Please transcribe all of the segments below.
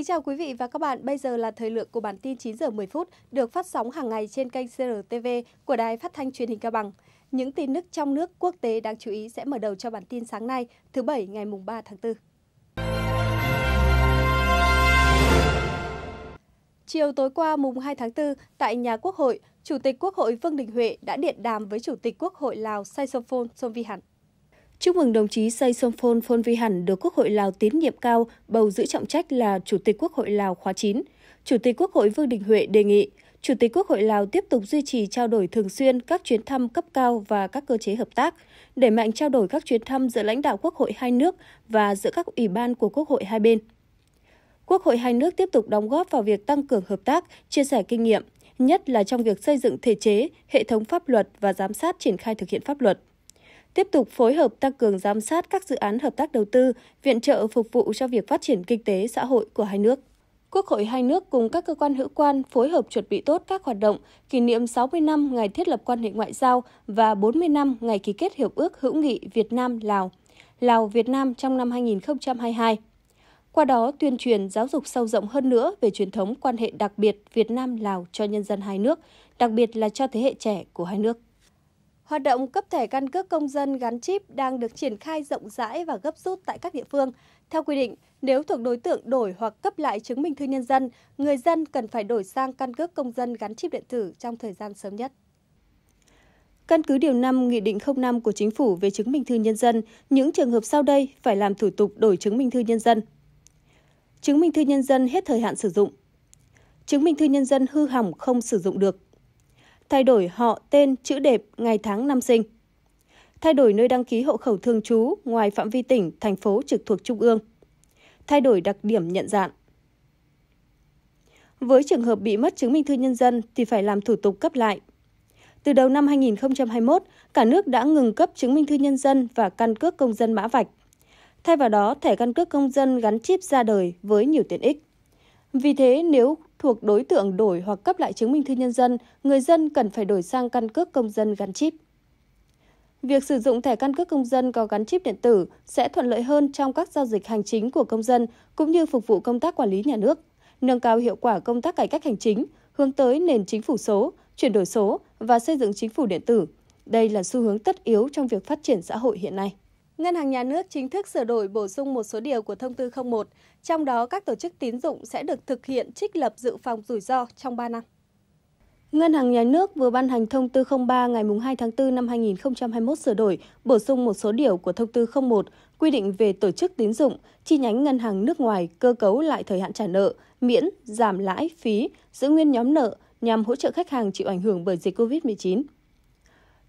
Kính chào quý vị và các bạn, bây giờ là thời lượng của bản tin 9 giờ 10 phút được phát sóng hàng ngày trên kênh CRTV của Đài Phát thanh Truyền hình Cao Bằng. Những tin nước trong nước quốc tế đáng chú ý sẽ mở đầu cho bản tin sáng nay, thứ bảy ngày mùng 3 tháng 4. Chiều tối qua mùng 2 tháng 4, tại nhà Quốc hội, Chủ tịch Quốc hội Vương Đình Huệ đã điện đàm với Chủ tịch Quốc hội Lào Saisophon Somvihan. Chúc mừng đồng chí Say Somphon Phon Vi Hẳn được Quốc hội Lào tín nhiệm cao bầu giữ trọng trách là Chủ tịch Quốc hội Lào khóa 9. Chủ tịch Quốc hội Vương Đình Huệ đề nghị Chủ tịch Quốc hội Lào tiếp tục duy trì trao đổi thường xuyên các chuyến thăm cấp cao và các cơ chế hợp tác, đẩy mạnh trao đổi các chuyến thăm giữa lãnh đạo Quốc hội hai nước và giữa các ủy ban của Quốc hội hai bên. Quốc hội hai nước tiếp tục đóng góp vào việc tăng cường hợp tác, chia sẻ kinh nghiệm, nhất là trong việc xây dựng thể chế, hệ thống pháp luật và giám sát triển khai thực hiện pháp luật tiếp tục phối hợp tăng cường giám sát các dự án hợp tác đầu tư, viện trợ phục vụ cho việc phát triển kinh tế xã hội của hai nước. Quốc hội hai nước cùng các cơ quan hữu quan phối hợp chuẩn bị tốt các hoạt động kỷ niệm 60 năm ngày thiết lập quan hệ ngoại giao và 40 năm ngày ký kết Hiệp ước hữu nghị Việt Nam-Lào, Lào-Việt Nam trong năm 2022. Qua đó tuyên truyền giáo dục sâu rộng hơn nữa về truyền thống quan hệ đặc biệt Việt Nam-Lào cho nhân dân hai nước, đặc biệt là cho thế hệ trẻ của hai nước. Hoạt động cấp thẻ căn cước công dân gắn chip đang được triển khai rộng rãi và gấp rút tại các địa phương. Theo quy định, nếu thuộc đối tượng đổi hoặc cấp lại chứng minh thư nhân dân, người dân cần phải đổi sang căn cước công dân gắn chip điện tử trong thời gian sớm nhất. Căn cứ điều 5 Nghị định 05 của Chính phủ về chứng minh thư nhân dân, những trường hợp sau đây phải làm thủ tục đổi chứng minh thư nhân dân. Chứng minh thư nhân dân hết thời hạn sử dụng. Chứng minh thư nhân dân hư hỏng không sử dụng được thay đổi họ, tên, chữ đẹp, ngày tháng năm sinh. Thay đổi nơi đăng ký hộ khẩu thường trú ngoài phạm vi tỉnh, thành phố trực thuộc trung ương. Thay đổi đặc điểm nhận dạng. Với trường hợp bị mất chứng minh thư nhân dân thì phải làm thủ tục cấp lại. Từ đầu năm 2021, cả nước đã ngừng cấp chứng minh thư nhân dân và căn cước công dân mã vạch. Thay vào đó, thẻ căn cước công dân gắn chip ra đời với nhiều tiện ích. Vì thế, nếu thuộc đối tượng đổi hoặc cấp lại chứng minh thư nhân dân, người dân cần phải đổi sang căn cước công dân gắn chip. Việc sử dụng thẻ căn cước công dân có gắn chip điện tử sẽ thuận lợi hơn trong các giao dịch hành chính của công dân cũng như phục vụ công tác quản lý nhà nước, nâng cao hiệu quả công tác cải cách hành chính, hướng tới nền chính phủ số, chuyển đổi số và xây dựng chính phủ điện tử. Đây là xu hướng tất yếu trong việc phát triển xã hội hiện nay. Ngân hàng Nhà nước chính thức sửa đổi bổ sung một số điều của Thông tư 01, trong đó các tổ chức tín dụng sẽ được thực hiện trích lập dự phòng rủi ro trong 3 năm. Ngân hàng Nhà nước vừa ban hành thông tư 03 ngày 2 tháng 4 năm 2021 sửa đổi, bổ sung một số điều của thông tư 01 quy định về tổ chức tín dụng, chi nhánh ngân hàng nước ngoài cơ cấu lại thời hạn trả nợ, miễn, giảm lãi, phí, giữ nguyên nhóm nợ nhằm hỗ trợ khách hàng chịu ảnh hưởng bởi dịch COVID-19.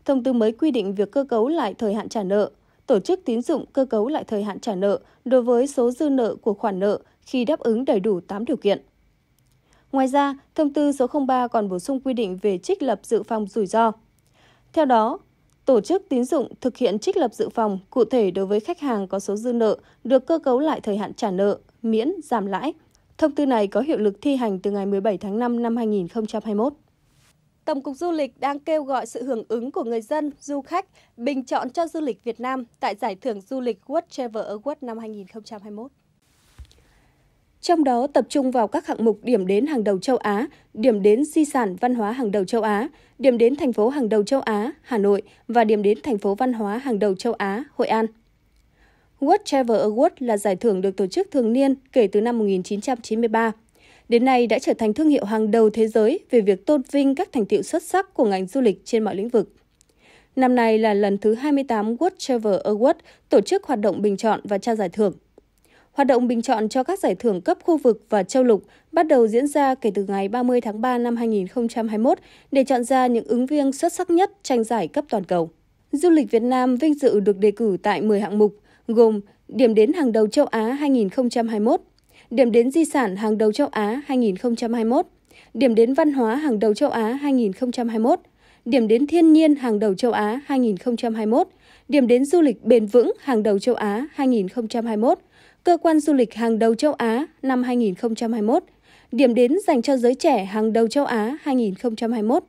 Thông tư mới quy định việc cơ cấu lại thời hạn trả nợ, tổ chức tín dụng cơ cấu lại thời hạn trả nợ đối với số dư nợ của khoản nợ khi đáp ứng đầy đủ 8 điều kiện. Ngoài ra, thông tư số 03 còn bổ sung quy định về trích lập dự phòng rủi ro. Theo đó, tổ chức tín dụng thực hiện trích lập dự phòng cụ thể đối với khách hàng có số dư nợ được cơ cấu lại thời hạn trả nợ, miễn giảm lãi. Thông tư này có hiệu lực thi hành từ ngày 17 tháng 5 năm 2021. Tổng cục Du lịch đang kêu gọi sự hưởng ứng của người dân, du khách bình chọn cho du lịch Việt Nam tại Giải thưởng Du lịch World Travel Award năm 2021. Trong đó tập trung vào các hạng mục điểm đến hàng đầu châu Á, điểm đến di sản văn hóa hàng đầu châu Á, điểm đến thành phố hàng đầu châu Á, Hà Nội và điểm đến thành phố văn hóa hàng đầu châu Á, Hội An. World Travel Award là giải thưởng được tổ chức thường niên kể từ năm 1993 đến nay đã trở thành thương hiệu hàng đầu thế giới về việc tôn vinh các thành tiệu xuất sắc của ngành du lịch trên mọi lĩnh vực. Năm nay là lần thứ 28 World Travel Award tổ chức hoạt động bình chọn và trao giải thưởng. Hoạt động bình chọn cho các giải thưởng cấp khu vực và châu lục bắt đầu diễn ra kể từ ngày 30 tháng 3 năm 2021 để chọn ra những ứng viên xuất sắc nhất tranh giải cấp toàn cầu. Du lịch Việt Nam vinh dự được đề cử tại 10 hạng mục, gồm Điểm đến hàng đầu châu Á 2021, điểm đến di sản hàng đầu châu Á 2021, điểm đến văn hóa hàng đầu châu Á 2021, điểm đến thiên nhiên hàng đầu châu Á 2021, điểm đến du lịch bền vững hàng đầu châu Á 2021, cơ quan du lịch hàng đầu châu Á năm 2021, điểm đến dành cho giới trẻ hàng đầu châu Á 2021,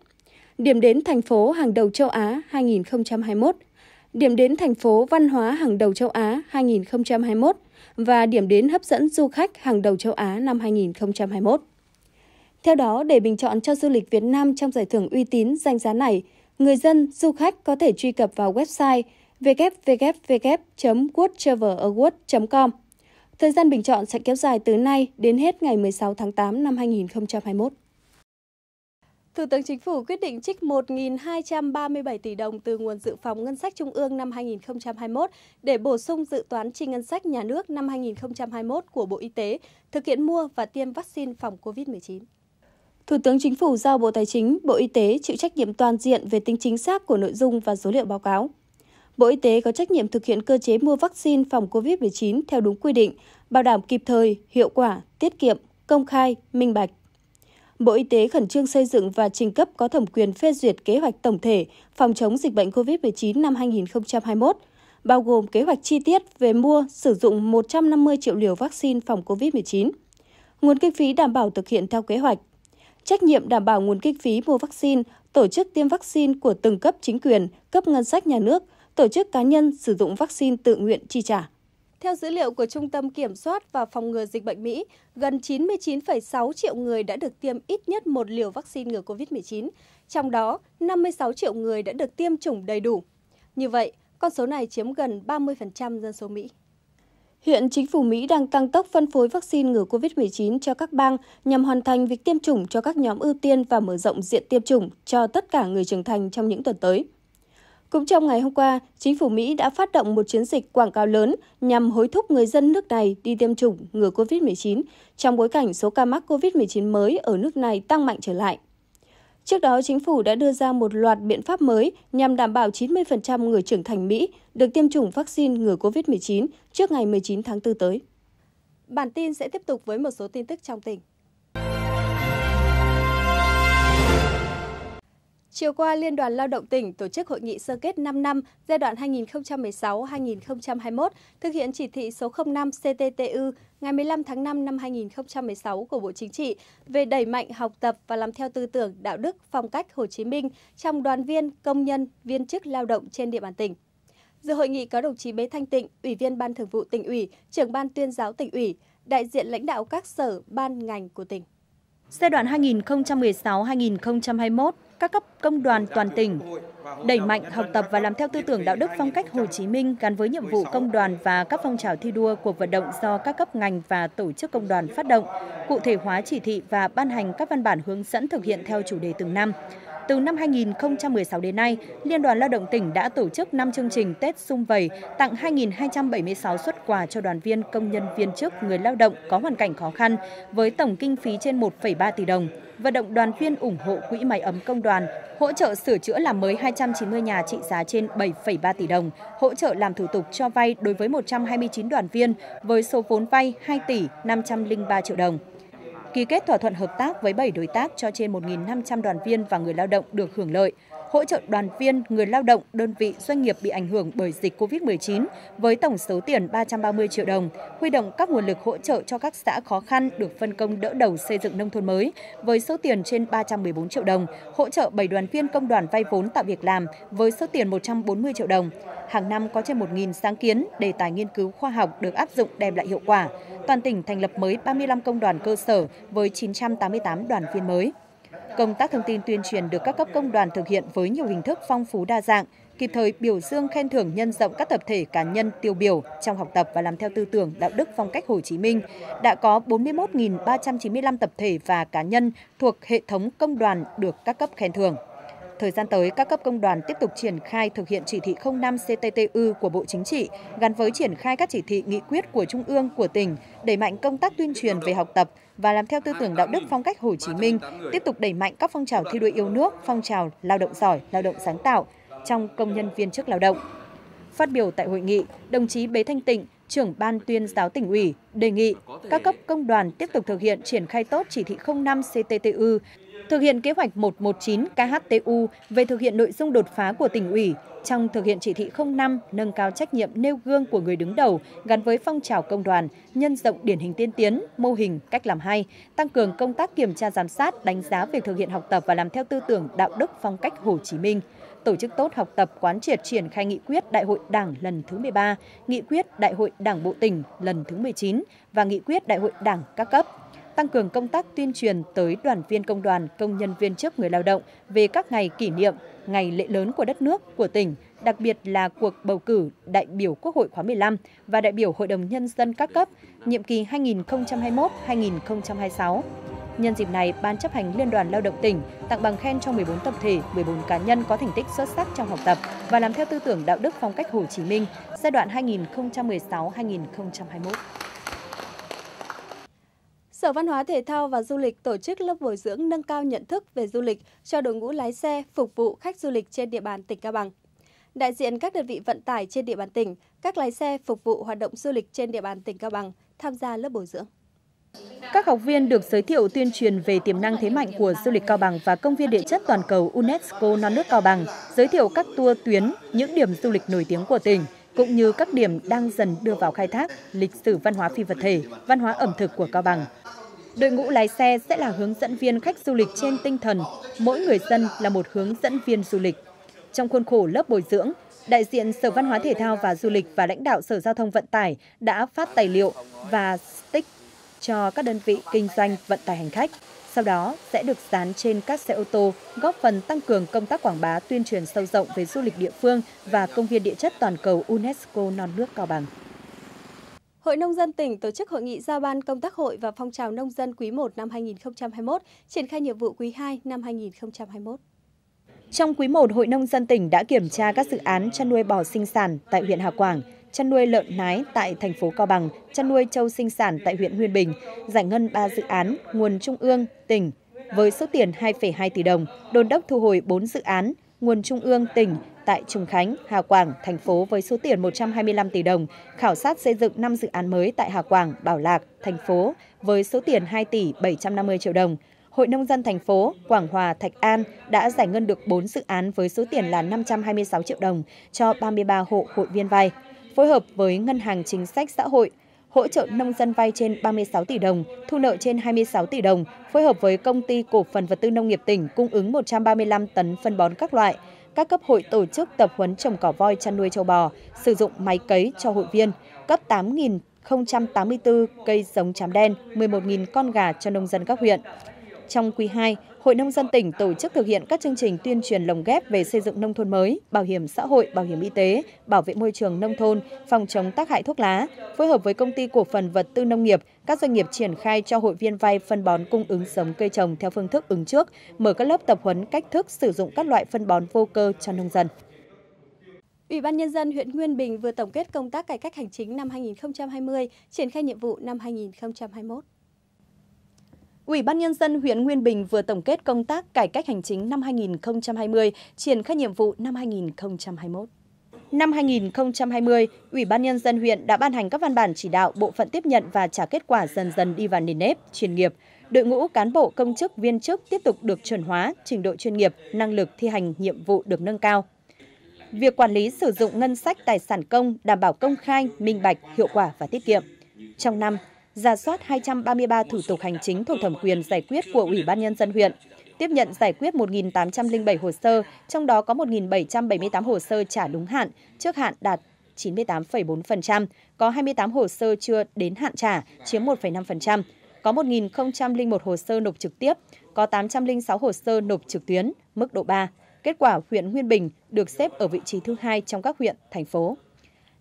điểm đến thành phố hàng đầu châu Á 2021, điểm đến thành phố văn hóa hàng đầu châu Á 2021, và điểm đến hấp dẫn du khách hàng đầu châu Á năm 2021. Theo đó, để bình chọn cho du lịch Việt Nam trong giải thưởng uy tín danh giá này, người dân, du khách có thể truy cập vào website www.worldtravelawards.com. Thời gian bình chọn sẽ kéo dài từ nay đến hết ngày 16 tháng 8 năm 2021. Thủ tướng Chính phủ quyết định trích 1.237 tỷ đồng từ nguồn dự phòng ngân sách trung ương năm 2021 để bổ sung dự toán chi ngân sách nhà nước năm 2021 của Bộ Y tế, thực hiện mua và tiêm vaccine phòng COVID-19. Thủ tướng Chính phủ giao Bộ Tài chính, Bộ Y tế chịu trách nhiệm toàn diện về tính chính xác của nội dung và số liệu báo cáo. Bộ Y tế có trách nhiệm thực hiện cơ chế mua vaccine phòng COVID-19 theo đúng quy định, bảo đảm kịp thời, hiệu quả, tiết kiệm, công khai, minh bạch. Bộ Y tế khẩn trương xây dựng và trình cấp có thẩm quyền phê duyệt kế hoạch tổng thể phòng chống dịch bệnh COVID-19 năm 2021, bao gồm kế hoạch chi tiết về mua, sử dụng 150 triệu liều vaccine phòng COVID-19. Nguồn kinh phí đảm bảo thực hiện theo kế hoạch. Trách nhiệm đảm bảo nguồn kinh phí mua vaccine, tổ chức tiêm vaccine của từng cấp chính quyền, cấp ngân sách nhà nước, tổ chức cá nhân sử dụng vaccine tự nguyện chi trả. Theo dữ liệu của Trung tâm Kiểm soát và Phòng ngừa Dịch bệnh Mỹ, gần 99,6 triệu người đã được tiêm ít nhất một liều vaccine ngừa COVID-19, trong đó 56 triệu người đã được tiêm chủng đầy đủ. Như vậy, con số này chiếm gần 30% dân số Mỹ. Hiện chính phủ Mỹ đang tăng tốc phân phối vaccine ngừa COVID-19 cho các bang nhằm hoàn thành việc tiêm chủng cho các nhóm ưu tiên và mở rộng diện tiêm chủng cho tất cả người trưởng thành trong những tuần tới. Cũng trong ngày hôm qua, chính phủ Mỹ đã phát động một chiến dịch quảng cáo lớn nhằm hối thúc người dân nước này đi tiêm chủng ngừa COVID-19 trong bối cảnh số ca mắc COVID-19 mới ở nước này tăng mạnh trở lại. Trước đó, chính phủ đã đưa ra một loạt biện pháp mới nhằm đảm bảo 90% người trưởng thành Mỹ được tiêm chủng vaccine ngừa COVID-19 trước ngày 19 tháng 4 tới. Bản tin sẽ tiếp tục với một số tin tức trong tỉnh. Chiều qua, Liên đoàn Lao động tỉnh tổ chức hội nghị sơ kết 5 năm giai đoạn 2016-2021 thực hiện chỉ thị số 05 CTTU ngày 15 tháng 5 năm 2016 của Bộ Chính trị về đẩy mạnh học tập và làm theo tư tưởng đạo đức phong cách Hồ Chí Minh trong đoàn viên, công nhân, viên chức lao động trên địa bàn tỉnh. Dự hội nghị có đồng chí Bế Thanh Tịnh, Ủy viên Ban Thường vụ tỉnh ủy, trưởng ban tuyên giáo tỉnh ủy, đại diện lãnh đạo các sở, ban ngành của tỉnh. Giai đoạn 2016-2021, các cấp công đoàn toàn tỉnh đẩy mạnh học tập và làm theo tư tưởng đạo đức phong cách Hồ Chí Minh gắn với nhiệm vụ công đoàn và các phong trào thi đua cuộc vận động do các cấp ngành và tổ chức công đoàn phát động, cụ thể hóa chỉ thị và ban hành các văn bản hướng dẫn thực hiện theo chủ đề từng năm. Từ năm 2016 đến nay, Liên đoàn Lao động tỉnh đã tổ chức 5 chương trình Tết Xung Vầy tặng 2.276 xuất quà cho đoàn viên công nhân viên chức người lao động có hoàn cảnh khó khăn với tổng kinh phí trên 1,3 tỷ đồng. Vận động đoàn viên ủng hộ quỹ máy ấm công đoàn, hỗ trợ sửa chữa làm mới 290 nhà trị giá trên 7,3 tỷ đồng, hỗ trợ làm thủ tục cho vay đối với 129 đoàn viên với số vốn vay 2 tỷ 503 triệu đồng ký kết thỏa thuận hợp tác với 7 đối tác cho trên 1.500 đoàn viên và người lao động được hưởng lợi, hỗ trợ đoàn viên, người lao động, đơn vị, doanh nghiệp bị ảnh hưởng bởi dịch COVID-19 với tổng số tiền 330 triệu đồng, huy động các nguồn lực hỗ trợ cho các xã khó khăn được phân công đỡ đầu xây dựng nông thôn mới với số tiền trên 314 triệu đồng, hỗ trợ 7 đoàn viên công đoàn vay vốn tạo việc làm với số tiền 140 triệu đồng hàng năm có trên 1.000 sáng kiến, đề tài nghiên cứu khoa học được áp dụng đem lại hiệu quả. Toàn tỉnh thành lập mới 35 công đoàn cơ sở với 988 đoàn viên mới. Công tác thông tin tuyên truyền được các cấp công đoàn thực hiện với nhiều hình thức phong phú đa dạng, kịp thời biểu dương khen thưởng nhân rộng các tập thể cá nhân tiêu biểu trong học tập và làm theo tư tưởng đạo đức phong cách Hồ Chí Minh. Đã có 41.395 tập thể và cá nhân thuộc hệ thống công đoàn được các cấp khen thưởng. Thời gian tới, các cấp công đoàn tiếp tục triển khai thực hiện chỉ thị 05 CTTU của Bộ Chính trị gắn với triển khai các chỉ thị nghị quyết của Trung ương, của tỉnh, đẩy mạnh công tác tuyên truyền về học tập và làm theo tư tưởng đạo đức phong cách Hồ Chí Minh, tiếp tục đẩy mạnh các phong trào thi đua yêu nước, phong trào lao động giỏi, lao động sáng tạo trong công nhân viên chức lao động. Phát biểu tại hội nghị, đồng chí Bế Thanh Tịnh, trưởng ban tuyên giáo tỉnh ủy đề nghị các cấp công đoàn tiếp tục thực hiện triển khai tốt chỉ thị 05 CTTU, thực hiện kế hoạch 119 KHTU về thực hiện nội dung đột phá của tỉnh ủy trong thực hiện chỉ thị 05 nâng cao trách nhiệm nêu gương của người đứng đầu gắn với phong trào công đoàn, nhân rộng điển hình tiên tiến, mô hình, cách làm hay, tăng cường công tác kiểm tra giám sát, đánh giá việc thực hiện học tập và làm theo tư tưởng đạo đức phong cách Hồ Chí Minh tổ chức tốt học tập quán triệt triển khai nghị quyết Đại hội Đảng lần thứ 13, nghị quyết Đại hội Đảng Bộ tỉnh lần thứ 19 và nghị quyết Đại hội Đảng các cấp tăng cường công tác tuyên truyền tới đoàn viên công đoàn, công nhân viên chức người lao động về các ngày kỷ niệm, ngày lễ lớn của đất nước, của tỉnh, đặc biệt là cuộc bầu cử đại biểu Quốc hội khóa 15 và đại biểu Hội đồng Nhân dân các cấp, nhiệm kỳ 2021-2026. Nhân dịp này, Ban chấp hành Liên đoàn Lao động tỉnh tặng bằng khen cho 14 tập thể, 14 cá nhân có thành tích xuất sắc trong học tập và làm theo tư tưởng đạo đức phong cách Hồ Chí Minh giai đoạn 2016-2021. Sở Văn hóa Thể thao và Du lịch tổ chức lớp bồi dưỡng nâng cao nhận thức về du lịch cho đội ngũ lái xe phục vụ khách du lịch trên địa bàn tỉnh Cao Bằng. Đại diện các đơn vị vận tải trên địa bàn tỉnh, các lái xe phục vụ hoạt động du lịch trên địa bàn tỉnh Cao Bằng tham gia lớp bồi dưỡng. Các học viên được giới thiệu tuyên truyền về tiềm năng thế mạnh của du lịch Cao Bằng và công viên địa chất toàn cầu UNESCO non nước Cao Bằng, giới thiệu các tour tuyến, những điểm du lịch nổi tiếng của tỉnh, cũng như các điểm đang dần đưa vào khai thác, lịch sử văn hóa phi vật thể, văn hóa ẩm thực của Cao Bằng. Đội ngũ lái xe sẽ là hướng dẫn viên khách du lịch trên tinh thần, mỗi người dân là một hướng dẫn viên du lịch. Trong khuôn khổ lớp bồi dưỡng, đại diện Sở Văn hóa Thể thao và Du lịch và lãnh đạo Sở Giao thông Vận tải đã phát tài liệu và cho các đơn vị kinh doanh vận tải hành khách, sau đó sẽ được dán trên các xe ô tô, góp phần tăng cường công tác quảng bá tuyên truyền sâu rộng về du lịch địa phương và công viên địa chất toàn cầu UNESCO non nước Cao Bằng. Hội Nông dân tỉnh tổ chức hội nghị giao ban công tác hội và phong trào nông dân quý 1 năm 2021, triển khai nhiệm vụ quý 2 năm 2021. Trong quý 1, Hội Nông dân tỉnh đã kiểm tra các dự án chăn nuôi bò sinh sản tại huyện Hà Quảng, chăn nuôi lợn nái tại thành phố Cao Bằng, chăn nuôi châu sinh sản tại huyện Nguyên Bình, giải ngân 3 dự án nguồn trung ương, tỉnh với số tiền 2,2 tỷ đồng, đôn đốc thu hồi 4 dự án nguồn trung ương, tỉnh tại Trùng Khánh, Hà Quảng, thành phố với số tiền 125 tỷ đồng, khảo sát xây dựng 5 dự án mới tại Hà Quảng, Bảo Lạc, thành phố với số tiền 2 tỷ 750 triệu đồng. Hội Nông dân thành phố Quảng Hòa, Thạch An đã giải ngân được 4 dự án với số tiền là 526 triệu đồng cho 33 hộ hội viên vay phối hợp với Ngân hàng Chính sách Xã hội, hỗ trợ nông dân vay trên 36 tỷ đồng, thu nợ trên 26 tỷ đồng, phối hợp với Công ty Cổ phần Vật tư Nông nghiệp tỉnh cung ứng 135 tấn phân bón các loại. Các cấp hội tổ chức tập huấn trồng cỏ voi chăn nuôi châu bò, sử dụng máy cấy cho hội viên, cấp 8.084 cây giống chám đen, 11.000 con gà cho nông dân các huyện. Trong quý 2, Hội Nông dân tỉnh tổ chức thực hiện các chương trình tuyên truyền lồng ghép về xây dựng nông thôn mới, bảo hiểm xã hội, bảo hiểm y tế, bảo vệ môi trường nông thôn, phòng chống tác hại thuốc lá, phối hợp với công ty cổ phần vật tư nông nghiệp, các doanh nghiệp triển khai cho hội viên vay phân bón cung ứng giống cây trồng theo phương thức ứng trước, mở các lớp tập huấn cách thức sử dụng các loại phân bón vô cơ cho nông dân. Ủy ban Nhân dân huyện Nguyên Bình vừa tổng kết công tác cải cách hành chính năm 2020, triển khai nhiệm vụ năm 2021. Ủy ban Nhân dân huyện Nguyên Bình vừa tổng kết công tác cải cách hành chính năm 2020, triển khai nhiệm vụ năm 2021. Năm 2020, Ủy ban Nhân dân huyện đã ban hành các văn bản chỉ đạo bộ phận tiếp nhận và trả kết quả dần dần đi vào nền nếp, chuyên nghiệp. Đội ngũ cán bộ công chức viên chức tiếp tục được chuẩn hóa, trình độ chuyên nghiệp, năng lực thi hành nhiệm vụ được nâng cao. Việc quản lý sử dụng ngân sách tài sản công đảm bảo công khai, minh bạch, hiệu quả và tiết kiệm. Trong năm, ra soát 233 thủ tục hành chính thuộc thẩm quyền giải quyết của Ủy ban Nhân dân huyện, tiếp nhận giải quyết 1.807 hồ sơ, trong đó có 1.778 hồ sơ trả đúng hạn, trước hạn đạt 98,4%, có 28 hồ sơ chưa đến hạn trả, chiếm 1,5%, có 1.001 hồ sơ nộp trực tiếp, có 806 hồ sơ nộp trực tuyến, mức độ 3. Kết quả huyện Nguyên Bình được xếp ở vị trí thứ hai trong các huyện, thành phố.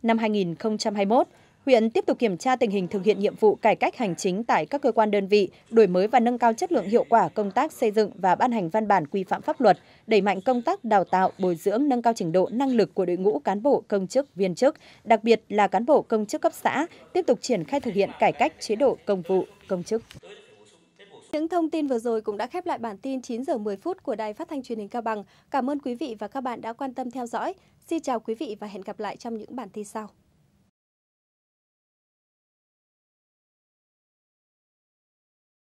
Năm 2021, huyện tiếp tục kiểm tra tình hình thực hiện nhiệm vụ cải cách hành chính tại các cơ quan đơn vị, đổi mới và nâng cao chất lượng hiệu quả công tác xây dựng và ban hành văn bản quy phạm pháp luật, đẩy mạnh công tác đào tạo, bồi dưỡng, nâng cao trình độ năng lực của đội ngũ cán bộ công chức viên chức, đặc biệt là cán bộ công chức cấp xã, tiếp tục triển khai thực hiện cải cách chế độ công vụ công chức. Những thông tin vừa rồi cũng đã khép lại bản tin 9 giờ 10 phút của Đài Phát thanh Truyền hình Cao Bằng. Cảm ơn quý vị và các bạn đã quan tâm theo dõi. Xin chào quý vị và hẹn gặp lại trong những bản tin sau.